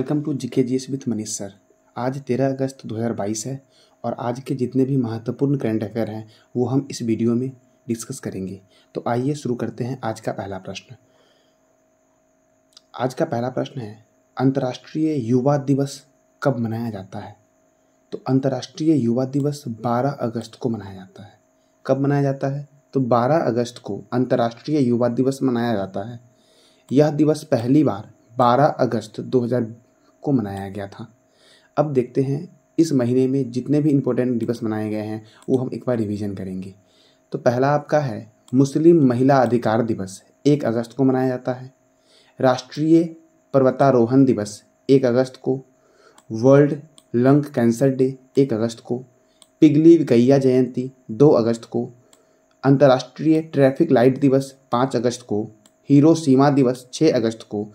welcome to GK G S with Manish sir आज 13 अगस्त 2022 है और आज के जितने भी महत्वपूर्ण करंट अफेयर हैं वो हम इस वीडियो में डिस्कस करेंगे तो आइए शुरू करते हैं आज का पहला प्रश्न आज का पहला प्रश्न है अंतर्राष्ट्रीय युवा दिवस कब मनाया जाता है तो अंतर्राष्ट्रीय युवा दिवस 12 अगस्त को मनाया जाता है कब मनाया जाता है तो 12 अगस्त को अंतर्राष्ट्रीय युवा दिवस मनाया जाता है यह दिवस पहली बार 12 अगस्त को मनाया गया था अब देखते हैं इस महीने में जितने भी इम्पोर्टेंट दिवस मनाए गए हैं वो हम एक बार रिवीजन करेंगे तो पहला आपका है मुस्लिम महिला अधिकार दिवस एक अगस्त को मनाया जाता है राष्ट्रीय पर्वतारोहण दिवस एक अगस्त को वर्ल्ड लंग कैंसर डे एक अगस्त को पिघली विकैया जयंती दो अगस्त को अंतर्राष्ट्रीय ट्रैफिक लाइट दिवस पाँच अगस्त को हीरो सीमा दिवस छः अगस्त को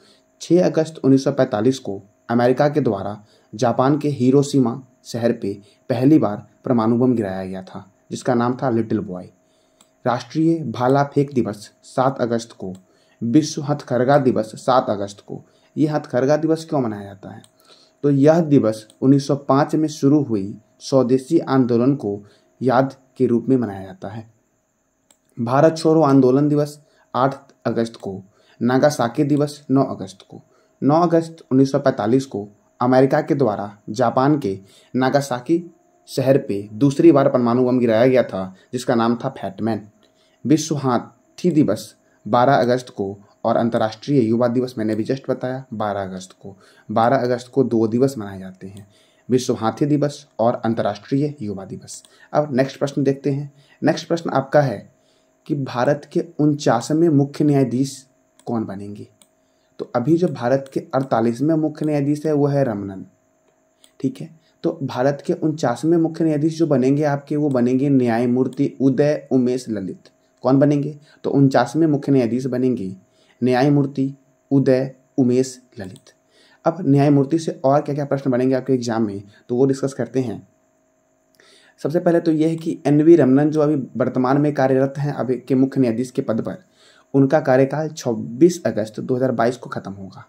छः अगस्त 1945 को अमेरिका के द्वारा जापान के हिरोशिमा शहर पे पहली बार परमाणु बम गिराया गया था जिसका नाम था लिटिल बॉय राष्ट्रीय भाला फेंक दिवस सात अगस्त को विश्व हथकरघा दिवस सात अगस्त को यह हथकरघा दिवस क्यों मनाया जाता है तो यह दिवस 1905 में शुरू हुई स्वदेशी आंदोलन को याद के रूप में मनाया जाता है भारत छोड़ो आंदोलन दिवस 8 अगस्त को नागासाकी दिवस 9 अगस्त को 9 अगस्त 1945 को अमेरिका के द्वारा जापान के नागासाकी शहर पे दूसरी बार परमाणु बम गिराया गया था जिसका नाम था फैटमैन विश्व हाथी दिवस 12 अगस्त को और अंतर्राष्ट्रीय युवा दिवस मैंने भी जस्ट बताया 12 अगस्त को 12 अगस्त को दो दिवस मनाए जाते हैं विश्व हाथी दिवस और अंतर्राष्ट्रीय युवा दिवस अब नेक्स्ट प्रश्न देखते हैं नेक्स्ट प्रश्न आपका है कि भारत के उनचासवें मुख्य न्यायाधीश कौन बनेंगे तो अभी जो भारत के अड़तालीसवें मुख्य न्यायाधीश है वो है रमनन ठीक है तो भारत के उनचासवें मुख्य न्यायाधीश जो बनेंगे आपके वो बनेंगे न्यायमूर्ति उदय उमेश ललित कौन बनेंगे तो उनचासवें मुख्य न्यायाधीश बनेंगे न्यायमूर्ति उदय उमेश ललित अब न्यायमूर्ति से और क्या क्या प्रश्न बनेंगे आपके एग्जाम में तो वो डिस्कस करते हैं सबसे पहले तो यह है कि एन वी रमनन जो अभी वर्तमान में कार्यरत हैं अभी के मुख्य न्यायाधीश के पद पर उनका कार्यकाल 26 अगस्त 2022 को खत्म होगा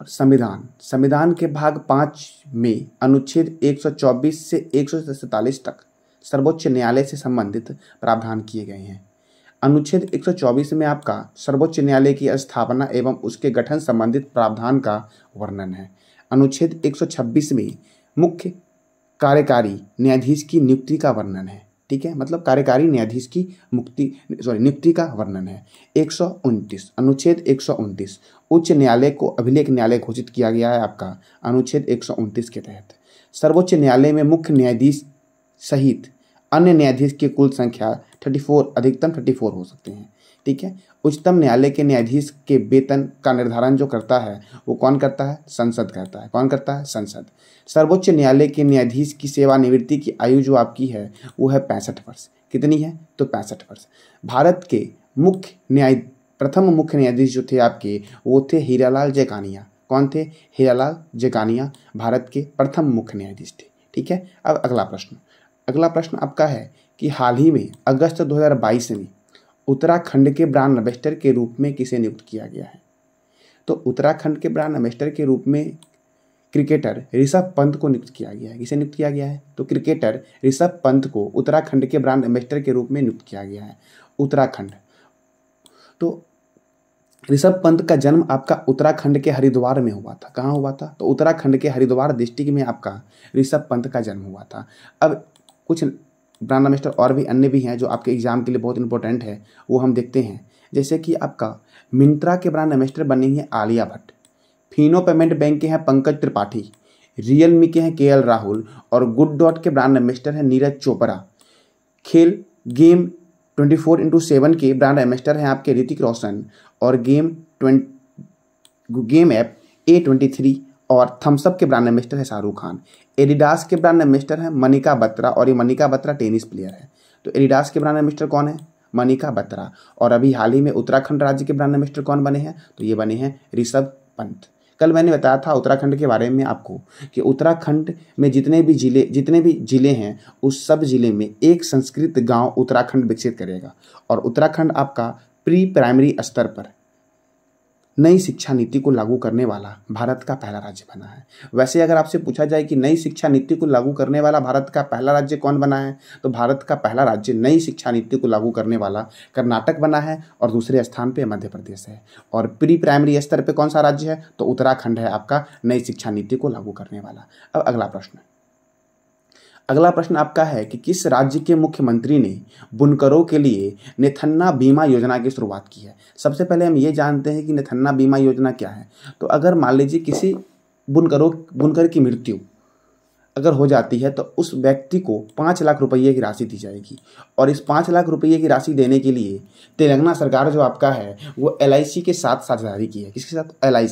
और संविधान संविधान के भाग पाँच में अनुच्छेद 124 से एक तक सर्वोच्च न्यायालय से संबंधित प्रावधान किए गए हैं अनुच्छेद 124 में आपका सर्वोच्च न्यायालय की स्थापना एवं उसके गठन संबंधित प्रावधान का वर्णन है अनुच्छेद 126 में मुख्य कार्यकारी न्यायाधीश की नियुक्ति का वर्णन है ठीक है मतलब कार्यकारी न्यायाधीश की मुक्ति सॉरी नियुक्ति का वर्णन है एक अनुच्छेद एक उच्च न्यायालय को अभिलेख न्यायालय घोषित किया गया है आपका अनुच्छेद एक के तहत सर्वोच्च न्यायालय में मुख्य न्यायाधीश सहित अन्य न्यायाधीश की कुल संख्या 34 अधिकतम 34 हो सकते हैं ठीक है उच्चतम न्यायालय के न्यायाधीश के वेतन का निर्धारण जो करता है वो कौन करता है संसद करता है कौन करता है संसद सर्वोच्च न्यायालय के न्यायाधीश की सेवानिवृत्ति की आयु जो आपकी है वो है पैंसठ वर्ष कितनी है तो पैंसठ वर्ष भारत के मुख्य न्याय प्रथम मुख्य न्यायाधीश जो थे आपके वो थे हीरालाल जयकानिया कौन थे हीरालाल जयकानिया भारत के प्रथम मुख्य न्यायाधीश थे ठीक है अब अगला प्रश्न अगला प्रश्न आपका है कि हाल ही में अगस्त 2022 में उत्तराखंड के ब्रांड एम्बेस्टर के रूप में किसे नियुक्त किया गया है तो उत्तराखंड के ब्रांड एम्बेस्टर के रूप में क्रिकेटर ऋषभ पंत को नियुक्त किया गया है किसे नियुक्त किया गया है तो क्रिकेटर ऋषभ पंत को उत्तराखंड के ब्रांड एम्बेस्टर के रूप में नियुक्त किया गया है उत्तराखंड तो ऋषभ पंत का जन्म आपका उत्तराखंड के हरिद्वार में हुआ था कहाँ हुआ था तो उत्तराखंड के हरिद्वार डिस्ट्रिक्ट में आपका ऋषभ पंत का जन्म हुआ था अब कुछ ब्रांड मास्टर और भी अन्य भी हैं जो आपके एग्ज़ाम के लिए बहुत इंपॉर्टेंट है वो हम देखते हैं जैसे कि आपका मिंत्रा के ब्रांड एम्बेसडर बने हैं आलिया भट्ट फिनो पेमेंट बैंक के हैं पंकज त्रिपाठी रियल मी के हैं के एल राहुल और गुड डॉट के ब्रांड एम्बेसडर हैं नीरज चोपड़ा खेल game twenty four into seven के ब्रांड एम्बेसडर हैं आपके ऋतिक रोशन और game twenty game app A twenty three और थम्सअप के ब्रांड एम्बेस्टर है शाहरुख खान एडिडास के ब्रांड एम्बेस्टर है मनिका बत्रा और ये मनिका बत्रा टेनिस प्लेयर है तो एडिडास के ब्रांड एम्बेस्टर कौन है मनिका बत्रा और अभी हाल ही में उत्तराखंड राज्य के ब्रांड एम्बेस्टर कौन बने हैं तो ये बने हैं ऋषभ पंत कल मैंने बताया था उत्तराखंड के बारे में आपको कि उत्तराखंड में जितने भी जिले जितने भी जिले हैं उस सब जिले में एक संस्कृत गांव उत्तराखंड विकसित करेगा और उत्तराखंड आपका प्री प्राइमरी स्तर पर नई शिक्षा नीति को लागू करने वाला भारत का पहला राज्य बना है वैसे अगर आपसे पूछा जाए कि नई शिक्षा नीति को लागू करने वाला भारत का पहला राज्य कौन बना है तो भारत का पहला राज्य नई शिक्षा नीति को लागू करने वाला कर्नाटक बना है और दूसरे स्थान पर मध्य प्रदेश है और प्री प्राइमरी स्तर पर कौन सा राज्य है तो उत्तराखंड है आपका नई शिक्षा नीति को लागू करने वाला अब अगला प्रश्न अगला प्रश्न आपका है कि किस राज्य के मुख्यमंत्री ने बुनकरों के लिए नेथन्ना बीमा योजना की शुरुआत की है सबसे पहले हम ये जानते हैं कि नेथन्ना बीमा योजना क्या है तो अगर मान लीजिए किसी बुनकरों बुनकर की मृत्यु अगर हो जाती है तो उस व्यक्ति को पाँच लाख रुपये की राशि दी जाएगी और इस पाँच लाख रुपये की राशि देने के लिए तेलंगाना सरकार जो आपका है वो एल के साथ जारी की है किसके साथ एल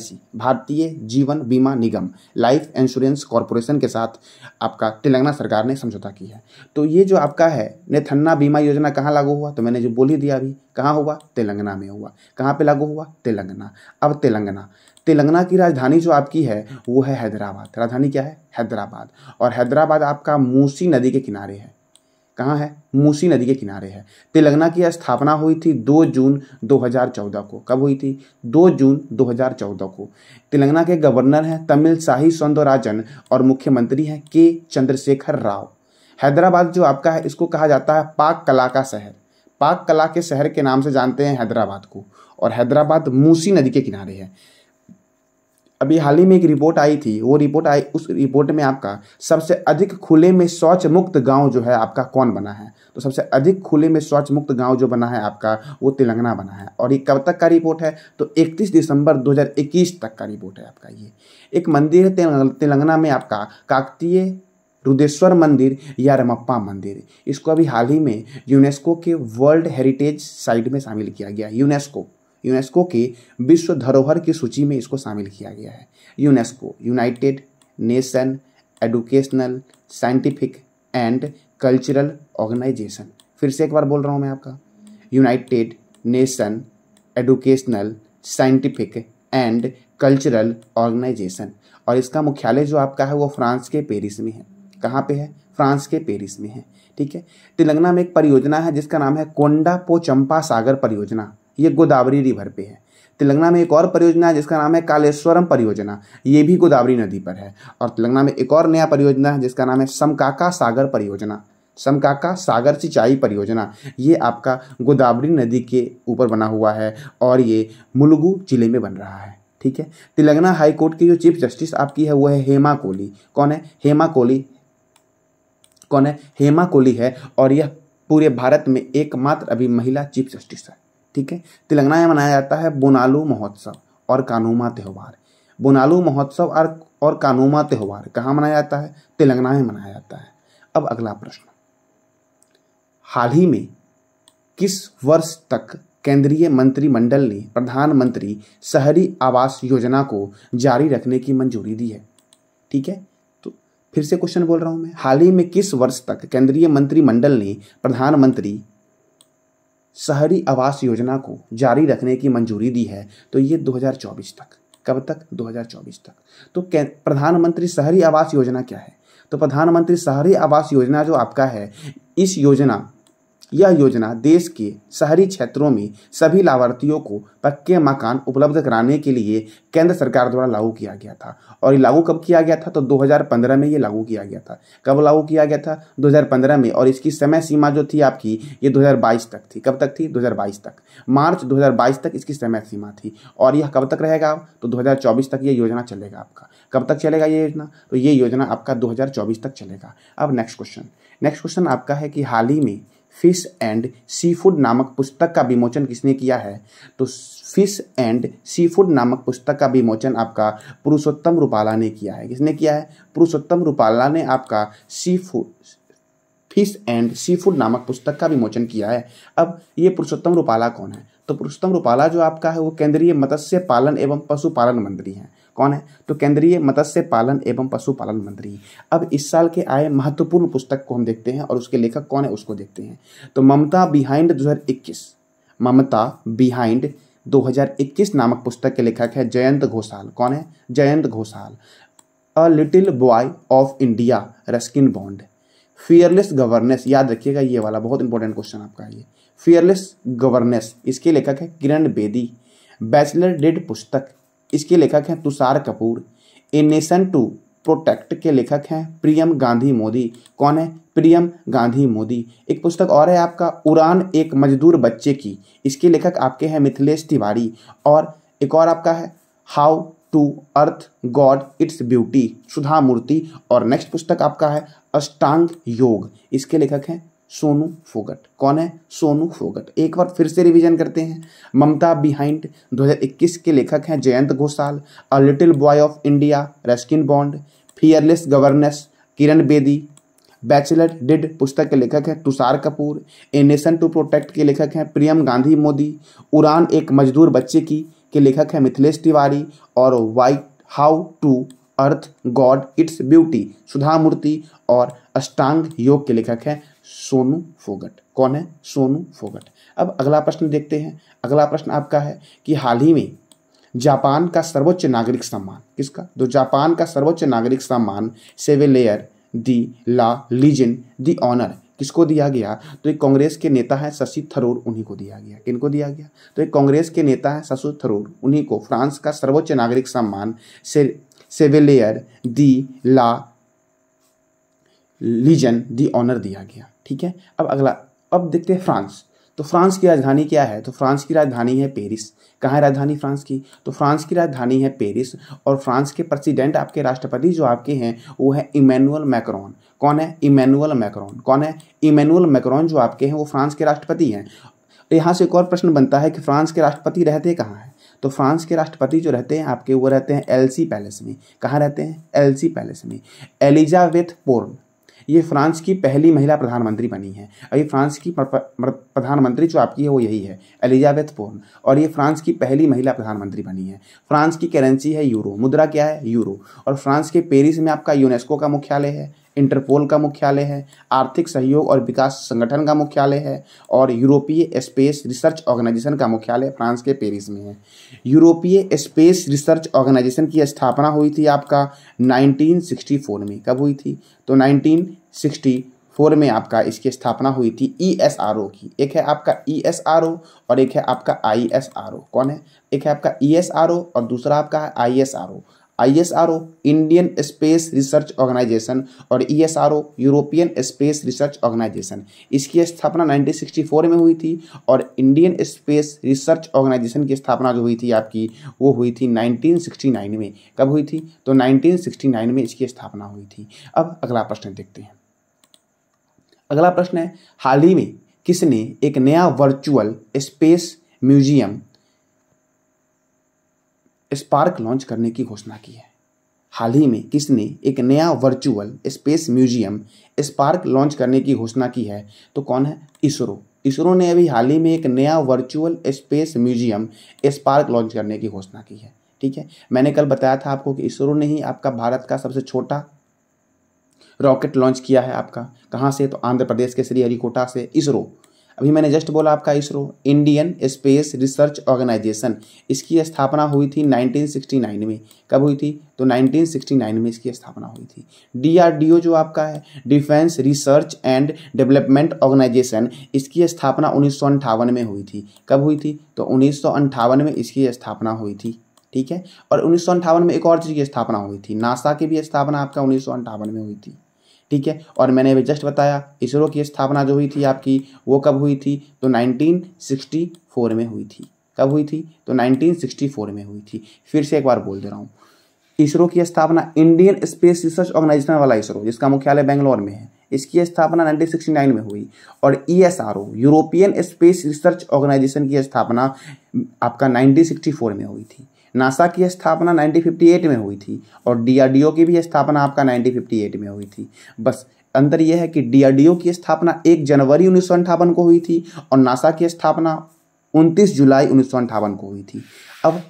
भारतीय जीवन बीमा निगम लाइफ इंश्योरेंस कॉरपोरेशन के साथ आपका तेलंगाना सरकार ने समझौता किया है तो ये जो आपका है नेथन्ना बीमा योजना कहाँ लागू हुआ तो मैंने जो बोल ही दिया अभी कहाँ हुआ तेलंगाना में हुआ कहाँ पर लागू हुआ तेलंगाना अब तेलंगाना तेलंगाना की राजधानी जो आपकी है वो है हैदराबाद राजधानी क्या है हैदराबाद और हैदराबाद आपका मूसी नदी के किनारे है कहाँ है मूसी नदी के किनारे है तेलंगाना की स्थापना हुई थी 2 जून 2014 को कब हुई थी 2 जून 2014 को तेलंगाना के गवर्नर हैं तमिल साही सौंदरराजन और मुख्यमंत्री हैं के चंद्रशेखर राव हैदराबाद जो आपका है इसको कहा जाता है पाक कला का शहर पाक कला के शहर के नाम से जानते हैं हैदराबाद को और हैदराबाद मूसी नदी के किनारे है अभी हाल ही में एक रिपोर्ट आई थी वो रिपोर्ट आई उस रिपोर्ट में आपका सबसे अधिक खुले में शौच मुक्त गांव जो है आपका कौन बना है तो सबसे अधिक खुले में शौच मुक्त गांव जो बना है आपका वो तेलंगाना बना है और ये कब तक का रिपोर्ट है तो 31 दिसंबर 2021 तक का रिपोर्ट है आपका ये एक मंदिर है तेलंगाना में आपका काकतीय रुदेश्वर मंदिर या रमप्पा मंदिर इसको अभी हाल ही में यूनेस्को के वर्ल्ड हेरिटेज साइट में शामिल किया गया यूनेस्को यूनेस्को के विश्व धरोहर की सूची में इसको शामिल किया गया है UNESCO United Nation Educational Scientific and Cultural Organisation फिर से एक बार बोल रहा हूँ मैं आपका United Nation Educational Scientific and Cultural Organisation और इसका मुख्यालय जो आपका है वो फ्रांस के पेरिस में है कहाँ पे है फ्रांस के पेरिस में है ठीक है तेलंगाना में एक परियोजना है जिसका नाम है कोंडा पो चंपा सागर परियोजना ये गोदावरी रिवर पे है तेलंगाना में एक और परियोजना है जिसका नाम है कालेश्वरम परियोजना ये भी गोदावरी नदी पर है और तेलंगाना में एक और नया परियोजना है जिसका नाम है समकाका सागर परियोजना समकाका सागर सिंचाई परियोजना ये आपका गोदावरी नदी के ऊपर बना हुआ है और ये मुलुगु जिले में बन रहा है ठीक है तेलंगाना हाई कोर्ट की जो चीफ जस्टिस आपकी है वो है हेमा कोहली कौन है हेमा कोहली कौन है हेमा कोहली है और यह पूरे भारत में एकमात्र अभी महिला चीफ जस्टिस है ठीक है तेलंगाना में मनाया जाता है बोनालू महोत्सव और कानूमा त्यौहार बोनालू महोत्सव और और कानूमा त्यौहार कहाँ मनाया जाता है तेलंगाना में मनाया जाता है अब अगला प्रश्न हाल ही में किस वर्ष तक केंद्रीय मंत्रिमंडल ने प्रधानमंत्री शहरी आवास योजना को जारी रखने की मंजूरी दी है ठीक है तो फिर से क्वेश्चन बोल रहा हूं मैं हाल ही में किस वर्ष तक केंद्रीय मंत्रिमंडल ने प्रधानमंत्री शहरी आवास योजना को जारी रखने की मंजूरी दी है तो ये 2024 तक कब तक 2024 तक तो प्रधानमंत्री शहरी आवास योजना क्या है तो प्रधानमंत्री शहरी आवास योजना जो आपका है इस योजना यह योजना देश के शहरी क्षेत्रों में सभी लाभार्थियों को पक्के मकान उपलब्ध कराने के लिए केंद्र सरकार द्वारा लागू किया गया था और ये लागू कब किया गया था तो 2015 में ये लागू किया गया था कब लागू किया गया था 2015 में और इसकी समय सीमा जो थी आपकी ये 2022 तक थी कब तक थी 2022 तक मार्च 2022 तक इसकी समय सीमा थी और यह कब तक रहेगा तो 2024 तक ये योजना चलेगा आपका कब तक चलेगा ये योजना तो ये योजना आपका दो तक चलेगा अब नेक्स्ट क्वेश्चन नेक्स्ट क्वेश्चन आपका है कि हाल ही में फिश एंड सी फूड नामक पुस्तक का विमोचन किसने किया है तो फिश एंड सी फूड नामक पुस्तक का विमोचन आपका पुरुषोत्तम रूपाला ने किया है किसने किया है पुरुषोत्तम रूपाला ने आपका seafood fish and seafood नामक पुस्तक का विमोचन किया है अब ये पुरुषोत्तम रूपाला कौन है तो पुरुषोत्तम रूपाला जो आपका है वो केंद्रीय मत्स्य पालन एवं पशुपालन मंत्री हैं कौन है तो केंद्रीय मत्स्य पालन एवं पशुपालन मंत्री अब इस साल के आए महत्वपूर्ण पुस्तक को हम देखते हैं और उसके लेखक कौन है उसको देखते हैं तो ममता बिहाइंड दो ममता बिहाइंड 2021 नामक पुस्तक के लेखक है जयंत घोषाल कौन है Jayant Ghoshal a little boy of India Ruskin Bond fearless governance याद रखिएगा ये वाला बहुत इंपॉर्टेंट क्वेश्चन आपका ये फियरलेस गवर्नेंस इसके लेखक है किरण बेदी बैचलर डेड पुस्तक इसके लेखक हैं Tushar Kapoor a nation to protect के लेखक हैं प्रियम गांधी मोदी कौन है प्रियम गांधी मोदी एक पुस्तक और है आपका उड़ान एक मजदूर बच्चे की इसके लेखक आपके हैं मिथिलेश तिवारी और एक और आपका है how the earth got its beauty Sudha Murty और नेक्स्ट पुस्तक आपका है अष्टांग योग इसके लेखक हैं सोनू फोगट कौन है सोनू फोगट एक बार फिर से रिवीजन करते हैं ममता बिहाइंड 2021 के लेखक हैं Jayant Ghoshal a little boy of India Ruskin Bond fearless governance Kiran Bedi bachelor dad पुस्तक के लेखक हैं Tushar Kapoor a nation to protect के लेखक हैं प्रियम गांधी मोदी उड़ान एक मजदूर बच्चे की के लेखक हैं मिथिलेश तिवारी और white how the earth got its beauty Sudha Murty और अष्टांग योग के लेखक हैं सोनू फोगट कौन है सोनू फोगट अब अगला प्रश्न देखते हैं अगला प्रश्न आपका है कि हाल ही में जापान का सर्वोच्च नागरिक सम्मान किसका तो जापान का सर्वोच्च नागरिक सम्मान सेवेलेयर दी ला लीजन दी ऑनर किसको दिया गया तो एक कांग्रेस के नेता है शशि थरूर उन्हीं को दिया गया किनको दिया गया तो एक कांग्रेस के नेता है शशि थरूर उन्हीं को फ्रांस का सर्वोच्च नागरिक सम्मान से सेवेलेयर दी ला लीजन दी ऑनर दिया गया ठीक है अब अगला अब देखते हैं फ्रांस तो फ्रांस की राजधानी क्या है तो फ्रांस की राजधानी है पेरिस कहाँ राजधानी फ्रांस की तो फ्रांस की राजधानी है पेरिस और फ्रांस के प्रेसिडेंट आपके राष्ट्रपति जो आपके हैं वो है इमैनुअल मैक्रोन कौन है इमैनुअल मैक्रॉन कौन है इमैनुअल मैक्रॉन जो आपके हैं वो फ्रांस के राष्ट्रपति हैं यहाँ से एक और प्रश्न बनता है कि फ्रांस के राष्ट्रपति रहते कहाँ हैं तो फ्रांस के राष्ट्रपति जो रहते हैं आपके वो रहते हैं एलसी पैलेस में कहाँ रहते हैं एलसी पैलेस में एलिजाबेथ पोर्न ये फ्रांस की पहली महिला प्रधानमंत्री बनी है और ये फ्रांस की प्रधानमंत्री जो आपकी है वो यही है एलिजाबेथ पोर्न और ये फ्रांस की पहली महिला प्रधानमंत्री बनी है फ्रांस की करेंसी है यूरो मुद्रा क्या है यूरो और फ्रांस के पेरिस में आपका यूनेस्को का मुख्यालय है इंटरपोल का मुख्यालय है आर्थिक सहयोग और विकास संगठन का मुख्यालय है और यूरोपीय स्पेस रिसर्च ऑर्गेनाइजेशन का मुख्यालय फ्रांस के पेरिस में है यूरोपीय स्पेस रिसर्च ऑर्गेनाइजेशन की स्थापना हुई थी आपका 1964 में कब हुई थी तो 1964 में आपका इसकी स्थापना हुई थी ई एस आर ओ की एक है आपका ई एस आर ओ और एक है आपका आई एस आर ओ कौन है एक है आपका ई एस आर ओ और दूसरा आपका है I S R O O Indian Space Research Organisation और ओ यूरोपियन स्पेस रिसर्च ऑर्गेनाइजेशन इसकी स्थापना 1964 में हुई थी और इंडियन स्पेस रिसर्च ऑर्गेनाइजेशन की स्थापना जो हुई थी आपकी वो हुई थी 1969 में कब हुई थी तो 1969 में इसकी स्थापना हुई थी अब अगला प्रश्न देखते हैं अगला प्रश्न है हाल ही में किसने एक नया virtual space museum Spark launch करने की घोषणा की है हाल ही में किसने एक नया virtual space museum Spark launch करने की घोषणा की है तो कौन है इसरो इसरो ने अभी हाल ही में एक नया virtual space museum Spark launch करने की घोषणा की है ठीक है मैंने कल बताया था आपको कि इसरो ने ही आपका भारत का सबसे छोटा रॉकेट लॉन्च किया है आपका कहाँ से तो आंध्र प्रदेश के श्री हरिकोटा से इसरो अभी मैंने जस्ट बोला आपका ISRO Indian Space Research Organisation इसकी स्थापना हुई थी 1969 में कब हुई थी तो 1969 में इसकी स्थापना हुई थी डीआरडीओ जो आपका है Defence Research and Development Organisation इसकी स्थापना उन्नीस में हुई थी कब हुई थी तो उन्नीस में इसकी स्थापना हुई थी ठीक है और उन्नीस में एक और चीज़ की स्थापना हुई थी नासा की भी स्थापना आपका उन्नीस में हुई थी ठीक है और मैंने अभी जस्ट बताया इसरो की स्थापना जो हुई थी आपकी वो कब हुई थी तो 1964 में हुई थी कब हुई थी तो 1964 में हुई थी फिर से एक बार बोल दे रहा हूँ इसरो की स्थापना इंडियन स्पेस रिसर्च ऑर्गेनाइजेशन वाला इसरो जिसका मुख्यालय बेंगलोर में है इसकी स्थापना 1969 में हुई और E European Space Research Organisation की स्थापना आपका 1964 में हुई थी नासा की स्थापना 1958 में हुई थी और डीआरडीओ की भी स्थापना आपका 1958 में हुई थी बस अंतर यह है कि डीआरडीओ की स्थापना 1 जनवरी उन्नीस को हुई थी और नासा की स्थापना 29 जुलाई उन्नीस को हुई थी अब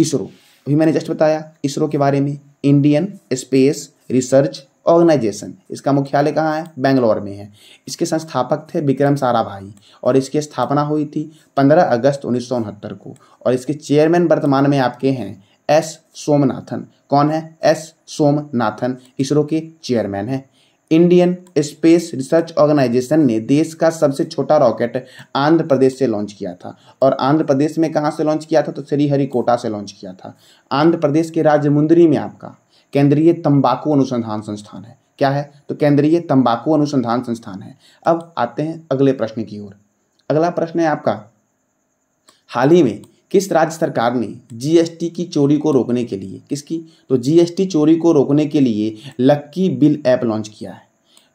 इसरो अभी मैंने जस्ट बताया इसरो के बारे में इंडियन स्पेस रिसर्च ऑर्गेनाइजेशन इसका मुख्यालय कहाँ है बेंगलोर में है इसके संस्थापक थे विक्रम साराभाई और इसकी स्थापना हुई थी 15 अगस्त उन्नीस को और इसके चेयरमैन वर्तमान में आपके हैं एस सोमनाथन कौन है एस सोमनाथन इसरो के चेयरमैन हैं इंडियन स्पेस रिसर्च ऑर्गेनाइजेशन ने देश का सबसे छोटा रॉकेट आंध्र प्रदेश से लॉन्च किया था और आंध्र प्रदेश में कहाँ से लॉन्च किया था तो श्रीहरिकोटा से लॉन्च किया था आंध्र प्रदेश के राजमुंदरी में आपका केंद्रीय तंबाकू अनुसंधान संस्थान है क्या है तो केंद्रीय तंबाकू अनुसंधान संस्थान है अब आते हैं अगले प्रश्न की ओर अगला प्रश्न है आपका हाल ही में किस राज्य सरकार ने जीएसटी की चोरी को रोकने के लिए किसकी तो जीएसटी चोरी को रोकने के लिए लक्की बिल ऐप लॉन्च किया है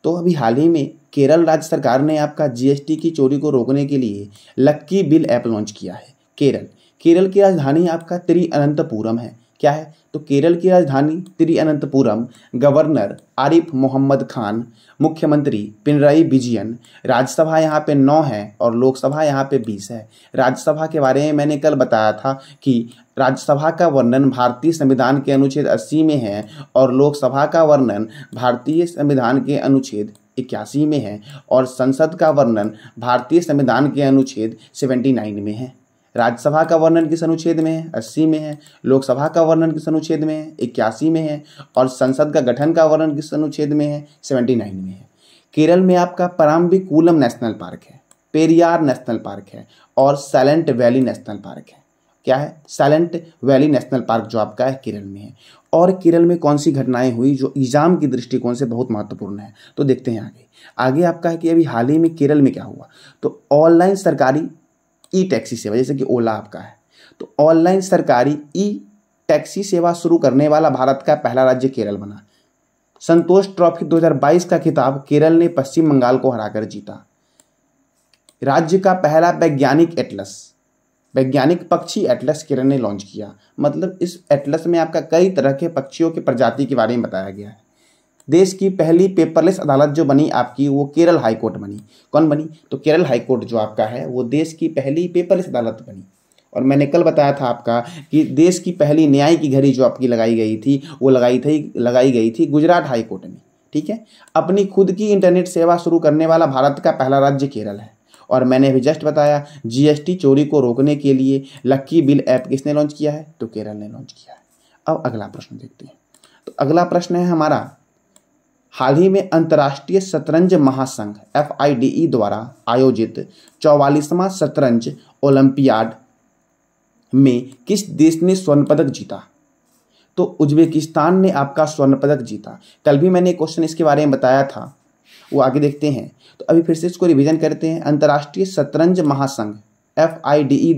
तो अभी हाल ही में केरल राज्य सरकार ने आपका जीएसटी की चोरी को रोकने के लिए लक्की बिल ऐप लॉन्च किया है केरल केरल की राजधानी आपका त्रिअनंतपुरम है क्या है तो केरल की राजधानी तिरुअनंतपुरम गवर्नर आरिफ मोहम्मद खान मुख्यमंत्री पिनराई विजयन राज्यसभा यहाँ पे नौ है और लोकसभा यहाँ पे बीस है राज्यसभा के बारे में मैंने कल बताया था कि राज्यसभा का वर्णन भारतीय संविधान के अनुच्छेद अस्सी में है और लोकसभा का वर्णन भारतीय संविधान के अनुच्छेद इक्यासी में है और संसद का वर्णन भारतीय संविधान के अनुच्छेद सेवेंटी नाइन में है राज्यसभा का वर्णन किस अनुच्छेद में है अस्सी में है लोकसभा का वर्णन किस अनुच्छेद में है इक्यासी में है और संसद का गठन का वर्णन किस अनुच्छेद में है सेवेंटी नाइन में है केरल में आपका पराम्बिकूलम नेशनल पार्क है पेरियार नेशनल पार्क है और सैलेंट वैली नेशनल पार्क है क्या है साइलेंट वैली नेशनल पार्क जो आपका है केरल में है और केरल में कौन सी घटनाएं हुई जो एग्जाम की दृष्टिकोण से बहुत महत्वपूर्ण है तो देखते हैं आगे आगे आपका है कि अभी हाल ही में केरल में क्या हुआ तो ऑनलाइन सरकारी ई टैक्सी सेवा जैसे कि ओला आपका है तो ऑनलाइन सरकारी ई टैक्सी सेवा शुरू करने वाला भारत का पहला राज्य केरल बना संतोष ट्रॉफी 2022 का खिताब केरल ने पश्चिम बंगाल को हराकर जीता राज्य का पहला वैज्ञानिक एटलस वैज्ञानिक पक्षी एटलस केरल ने लॉन्च किया मतलब इस एटलस में आपका कई तरह के पक्षियों की प्रजाति के बारे में बताया गया है देश की पहली पेपरलेस अदालत जो बनी आपकी वो केरल हाईकोर्ट बनी कौन बनी तो केरल हाईकोर्ट जो आपका है वो देश की पहली पेपरलेस अदालत बनी और मैंने कल बताया था आपका कि देश की पहली न्याय की घड़ी जो आपकी लगाई गई थी वो लगाई थी लगाई गई थी गुजरात हाईकोर्ट में ठीक है अपनी खुद की इंटरनेट सेवा शुरू करने वाला भारत का पहला राज्य केरल है और मैंने अभी जस्ट बताया जीएसटी चोरी को रोकने के लिए लक्की बिल ऐप किसने लॉन्च किया है तो केरल ने लॉन्च किया है अब अगला प्रश्न देखते हैं तो अगला प्रश्न है हमारा हाल ही में अंतर्राष्ट्रीय शतरंज महासंघ एफ द्वारा आयोजित चौवालीसवां शतरंज ओलंपियाड में किस देश ने स्वर्ण पदक जीता तो उज्बेकिस्तान ने आपका स्वर्ण पदक जीता कल भी मैंने क्वेश्चन इसके बारे में बताया था वो आगे देखते हैं तो अभी फिर से इसको रिवीजन करते हैं अंतर्राष्ट्रीय शतरंज महासंघ एफ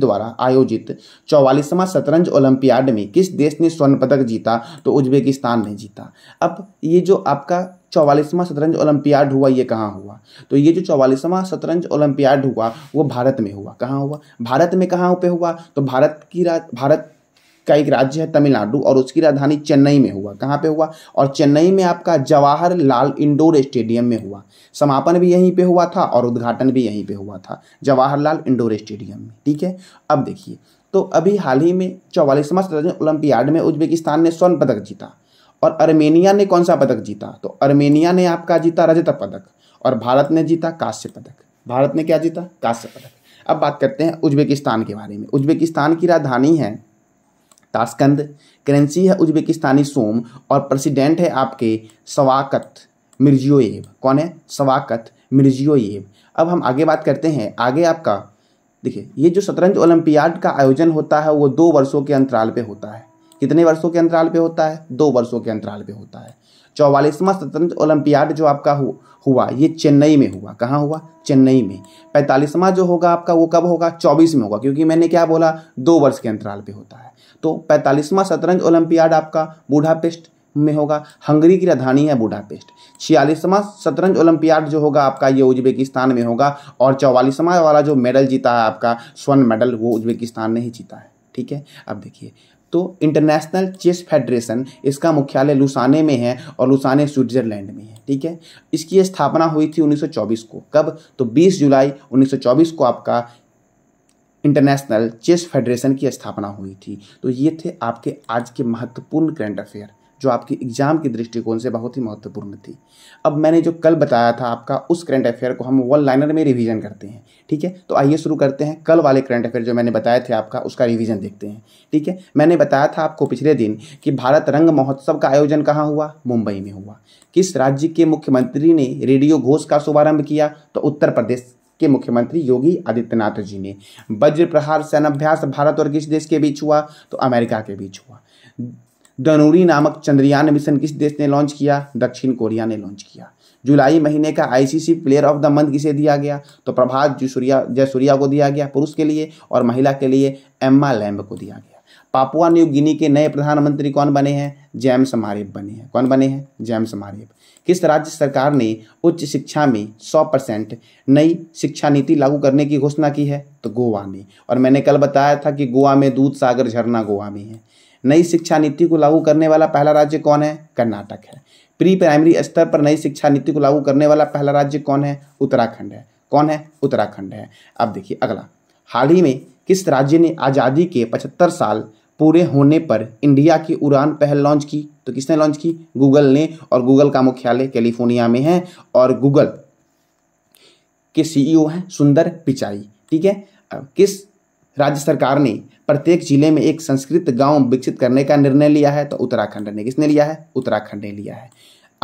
द्वारा आयोजित चौवालीसवां शतरंज ओलंपियाड में किस देश ने स्वर्ण पदक जीता तो उज्बेकिस्तान ने जीता अब ये जो आपका चौवालीसवां शतरंज ओलंपियाड हुआ ये कहाँ हुआ तो ये जो चौवालीसवां शतरंज ओलंपियाड हुआ वो भारत में हुआ कहाँ हुआ भारत में कहाँ पे हुआ तो भारत की राज भारत का एक राज्य है तमिलनाडु और उसकी राजधानी चेन्नई में हुआ कहाँ पे हुआ और चेन्नई में आपका जवाहरलाल इंडोर स्टेडियम में हुआ समापन भी यहीं पे हुआ था और उद्घाटन भी यहीं पे हुआ था जवाहरलाल इंडोर स्टेडियम में ठीक है अब देखिए तो अभी हाल ही में चौवालीसवां शतरंज ओलंपियाड में उज्बेकिस्तान ने स्वर्ण पदक जीता और अर्मेनिया ने कौन सा पदक जीता तो अर्मेनिया ने आपका जीता रजत पदक और भारत ने जीता कांस्य पदक भारत ने क्या जीता कांस्य पदक अब बात करते हैं उज्बेकिस्तान के बारे में उज्बेकिस्तान की राजधानी है ताशकंद करेंसी है उज्बेकिस्तानी सोम और प्रेसिडेंट है आपके सवाकत मिर्जियोएव कौन है सवाकत मिर्जियोएव अब हम आगे बात करते हैं आगे आपका देखिए ये जो शतरंज ओलंपियाड का आयोजन होता है वो दो वर्षों के अंतराल पे होता है कितने वर्षों के अंतराल पे होता है दो वर्षों के अंतराल पे होता है चौवालीसवां स्वतंत्र ओलंपियाड जो आपका हु, हुआ ये चेन्नई में हुआ कहाँ हुआ चेन्नई में पैंतालीसवां जो होगा आपका वो कब होगा चौबीस में होगा क्योंकि मैंने क्या बोला दो वर्ष के अंतराल पे होता है तो पैंतालीसवां शतरंज ओलंपियाड आपका बूढ़ापेस्ट में होगा हंगरी की राजधानी है बूढ़ापेस्ट छियालीसवां शतरंज ओलंपियाड जो होगा आपका ये उज्बेकिस्तान में होगा और चौवालीसवां वाला जो मेडल जीता है आपका स्वर्ण मेडल वो उज्बेकिस्तान ने ही जीता है ठीक है अब देखिए तो इंटरनेशनल चेस फेडरेशन इसका मुख्यालय लुसाने में है और लुसाने स्विट्जरलैंड में है ठीक है इसकी स्थापना हुई थी 1924 को कब तो 20 जुलाई 1924 को आपका इंटरनेशनल चेस फेडरेशन की स्थापना हुई थी तो ये थे आपके आज के महत्वपूर्ण करंट अफेयर जो आपकी एग्ज़ाम के दृष्टिकोण से बहुत ही महत्वपूर्ण थी अब मैंने जो कल बताया था आपका उस करंट अफेयर को हम वन लाइनर में रिवीजन करते हैं ठीक है तो आइए शुरू करते हैं कल वाले करंट अफेयर जो मैंने बताया थे आपका उसका रिवीजन देखते हैं ठीक है मैंने बताया था आपको पिछले दिन कि भारत रंग महोत्सव का आयोजन कहाँ हुआ मुंबई में हुआ किस राज्य के मुख्यमंत्री ने रेडियो घोष का शुभारंभ किया तो उत्तर प्रदेश के मुख्यमंत्री योगी आदित्यनाथ जी ने वज्र प्रहार सेनाभ्यास भारत और किस देश के बीच हुआ तो अमेरिका के बीच हुआ डनूरी नामक चंद्रयान मिशन किस देश ने लॉन्च किया दक्षिण कोरिया ने लॉन्च किया जुलाई महीने का ICC player of the month किसे दिया गया तो प्रभात जयसूर्या जयसूर्या को दिया गया पुरुष के लिए और महिला के लिए एम्मा लैम्ब को दिया गया पापुआ न्यू गिनी के नए प्रधानमंत्री कौन बने हैं जेम्स मारेब बने हैं कौन बने हैं जेम्स मारेब किस राज्य सरकार ने उच्च शिक्षा में 100 परसेंट नई शिक्षा नीति लागू करने की घोषणा की है तो गोवा में और मैंने कल बताया था कि गोवा में दूध सागर झरना गोवा में है नई शिक्षा नीति को लागू करने वाला पहला राज्य कौन है कर्नाटक है प्री प्राइमरी स्तर पर नई शिक्षा नीति को लागू करने वाला पहला राज्य कौन है उत्तराखंड है कौन है उत्तराखंड है अब देखिए अगला हाल ही में किस राज्य ने आज़ादी के पचहत्तर साल पूरे होने पर इंडिया की उड़ान पहल लॉन्च की तो किसने लॉन्च की गूगल ने और गूगल का मुख्यालय कैलिफोर्निया में है और गूगल के सीईओ हैं सुंदर पिचाई ठीक है किस राज्य सरकार ने प्रत्येक जिले में एक संस्कृत गांव विकसित करने का निर्णय लिया है तो उत्तराखंड ने किसने लिया है उत्तराखंड ने लिया है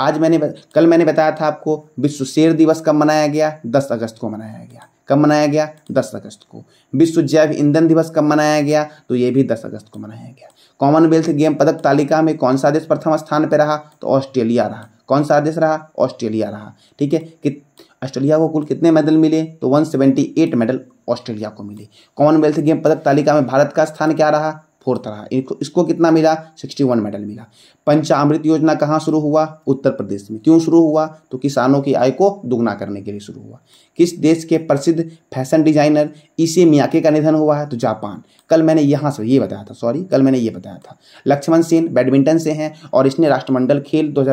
आज मैंने कल मैंने बताया था आपको विश्व शेर दिवस कब मनाया गया दस अगस्त को मनाया गया कब मनाया गया दस अगस्त को विश्व जैव ईंधन दिवस कब मनाया गया तो ये भी दस अगस्त को मनाया गया कॉमनवेल्थ गेम पदक तालिका में कौन सा देश प्रथम स्थान पर रहा तो ऑस्ट्रेलिया रहा कौन सा देश रहा ऑस्ट्रेलिया रहा ठीक है कि ऑस्ट्रेलिया को कुल कितने मेडल मिले तो 178 मेडल ऑस्ट्रेलिया को मिले कॉमनवेल्थ गेम पदक तालिका में भारत का स्थान क्या रहा फोर्थ रहा इसको, इसको कितना मिला 61 मेडल मिला पंचामृत योजना कहाँ शुरू हुआ उत्तर प्रदेश में क्यों शुरू हुआ तो किसानों की आय को दुगना करने के लिए शुरू हुआ किस देश के प्रसिद्ध फैशन डिजाइनर इसी मियाके का निधन हुआ है तो जापान कल मैंने यहाँ से ये बताया था सॉरी कल मैंने ये बताया था लक्ष्मण सेन बैडमिंटन से हैं और इसने राष्ट्रमंडल खेल दो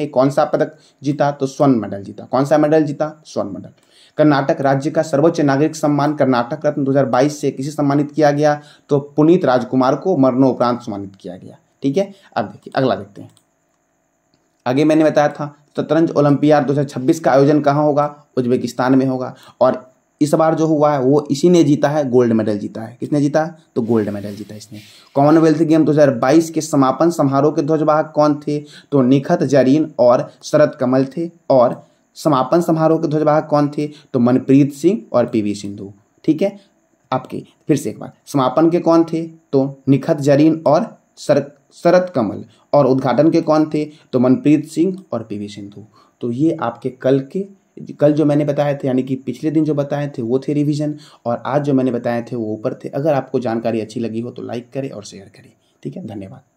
में कौन सा पदक जीता तो स्वर्ण मेडल जीता कौन सा मेडल जीता स्वर्ण मेडल कर्नाटक राज्य का सर्वोच्च नागरिक सम्मान कर्नाटक रत्न 2022 से किसे सम्मानित किया गया तो पुनीत राजकुमार को मरणोपरांत सम्मानित किया गया ठीक है अब देखिए अगला देखते हैं आगे मैंने बताया था शतरंज तो ओलंपियाड 2026 का आयोजन कहाँ होगा उज्बेकिस्तान में होगा और इस बार जो हुआ है वो इसी ने जीता है गोल्ड मेडल जीता है किसने जीता है तो गोल्ड मेडल जीता है इसने कॉमनवेल्थ गेम 2022 के समापन समारोह के ध्वजवाहक कौन थे तो निखत जरीन और शरद कमल थे और समापन समारोह के ध्वजवाहक कौन थे तो मनप्रीत सिंह और पीवी सिंधु ठीक है आपके फिर से एक बार समापन के कौन थे तो निखत जरीन और सर शरत कमल और उद्घाटन के कौन थे तो मनप्रीत सिंह और पीवी सिंधु तो ये आपके कल के कल जो मैंने बताए थे यानी कि पिछले दिन जो बताए थे वो थे रिवीजन और आज जो मैंने बताए थे वो ऊपर थे अगर आपको जानकारी अच्छी लगी हो तो लाइक करें और शेयर करें ठीक है धन्यवाद